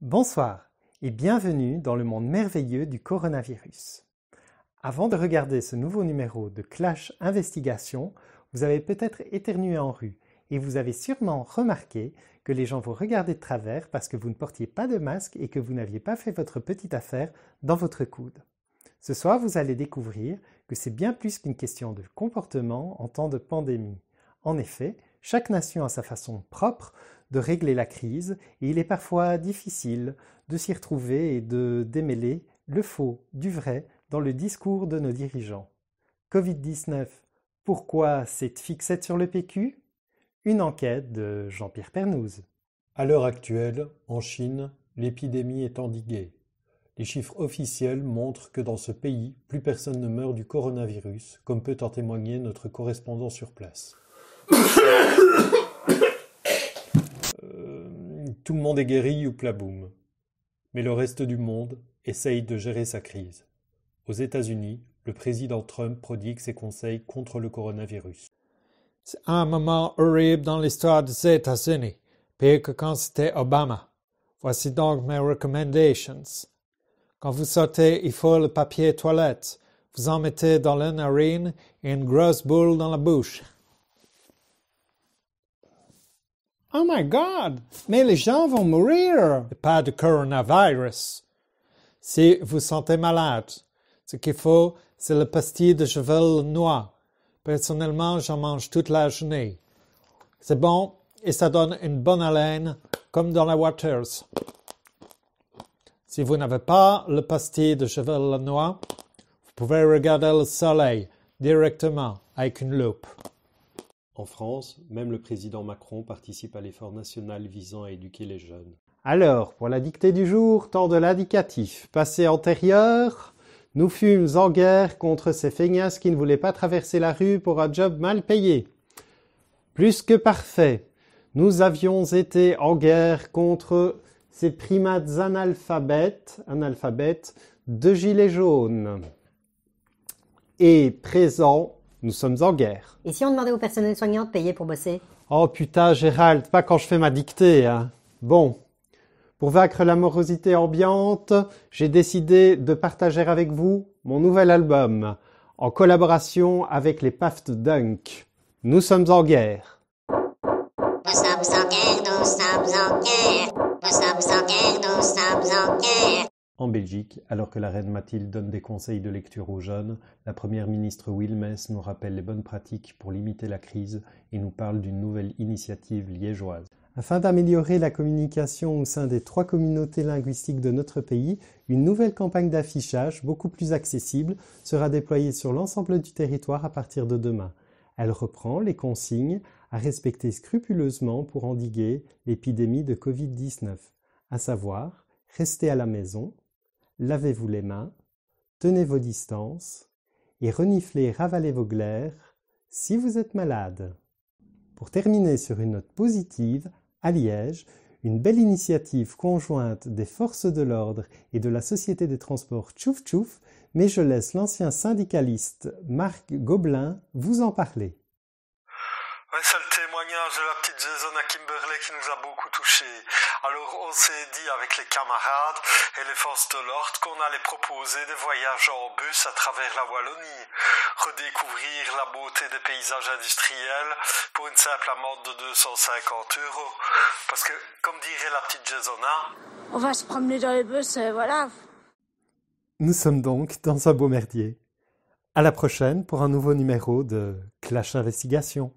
Bonsoir et bienvenue dans le monde merveilleux du coronavirus. Avant de regarder ce nouveau numéro de Clash Investigation, vous avez peut-être éternué en rue et vous avez sûrement remarqué que les gens vous regardaient de travers parce que vous ne portiez pas de masque et que vous n'aviez pas fait votre petite affaire dans votre coude. Ce soir, vous allez découvrir que c'est bien plus qu'une question de comportement en temps de pandémie. En effet, chaque nation a sa façon propre de régler la crise et il est parfois difficile de s'y retrouver et de démêler le faux du vrai dans le discours de nos dirigeants. Covid-19, pourquoi cette fixette sur le PQ Une enquête de Jean-Pierre Pernouze. À l'heure actuelle, en Chine, l'épidémie est endiguée. Les chiffres officiels montrent que dans ce pays, plus personne ne meurt du coronavirus, comme peut en témoigner notre correspondant sur place tout le monde est guéri, ou plaboom, Mais le reste du monde essaye de gérer sa crise. Aux États-Unis, le président Trump prodigue ses conseils contre le coronavirus. C'est un moment horrible dans l'histoire des États-Unis, pire que quand c'était Obama. Voici donc mes recommendations. Quand vous sortez, il faut le papier toilette. Vous en mettez dans la narine et une grosse boule dans la bouche. Oh my God, mais les gens vont mourir. Pas de coronavirus. Si vous sentez malade, ce qu'il faut, c'est le pastille de cheval noir. Personnellement, j'en mange toute la journée. C'est bon et ça donne une bonne haleine, comme dans la Waters. Si vous n'avez pas le pastille de cheval noir, vous pouvez regarder le soleil directement avec une loupe. En France, même le président Macron participe à l'effort national visant à éduquer les jeunes. Alors, pour la dictée du jour, temps de l'indicatif. Passé antérieur, nous fûmes en guerre contre ces feignasses qui ne voulaient pas traverser la rue pour un job mal payé. Plus que parfait, nous avions été en guerre contre ces primates analphabètes, analphabètes de gilets jaunes. Et présent nous sommes en guerre. Et si on demandait aux personnels soignants de payer pour bosser Oh putain, Gérald, pas quand je fais ma dictée. Hein. Bon, pour vaincre la morosité ambiante, j'ai décidé de partager avec vous mon nouvel album, en collaboration avec les Paft Dunk. Nous sommes en guerre. en nous sommes en guerre. En Belgique, alors que la reine Mathilde donne des conseils de lecture aux jeunes, la première ministre Wilmès nous rappelle les bonnes pratiques pour limiter la crise et nous parle d'une nouvelle initiative liégeoise. Afin d'améliorer la communication au sein des trois communautés linguistiques de notre pays, une nouvelle campagne d'affichage, beaucoup plus accessible, sera déployée sur l'ensemble du territoire à partir de demain. Elle reprend les consignes à respecter scrupuleusement pour endiguer l'épidémie de Covid-19, à savoir rester à la maison, lavez-vous les mains, tenez vos distances, et reniflez ravalez vos glaires si vous êtes malade. Pour terminer sur une note positive, à Liège, une belle initiative conjointe des forces de l'ordre et de la société des transports Tchouf Tchouf, mais je laisse l'ancien syndicaliste Marc Gobelin vous en parler témoignage de la petite Jason à Kimberley qui nous a beaucoup touchés. Alors on s'est dit avec les camarades et les forces de l'ordre qu'on allait proposer des voyages en bus à travers la Wallonie, redécouvrir la beauté des paysages industriels pour une simple amende de 250 euros. Parce que, comme dirait la petite Jasona, on va se promener dans les bus et euh, voilà. Nous sommes donc dans un beau merdier. À la prochaine pour un nouveau numéro de Clash Investigation.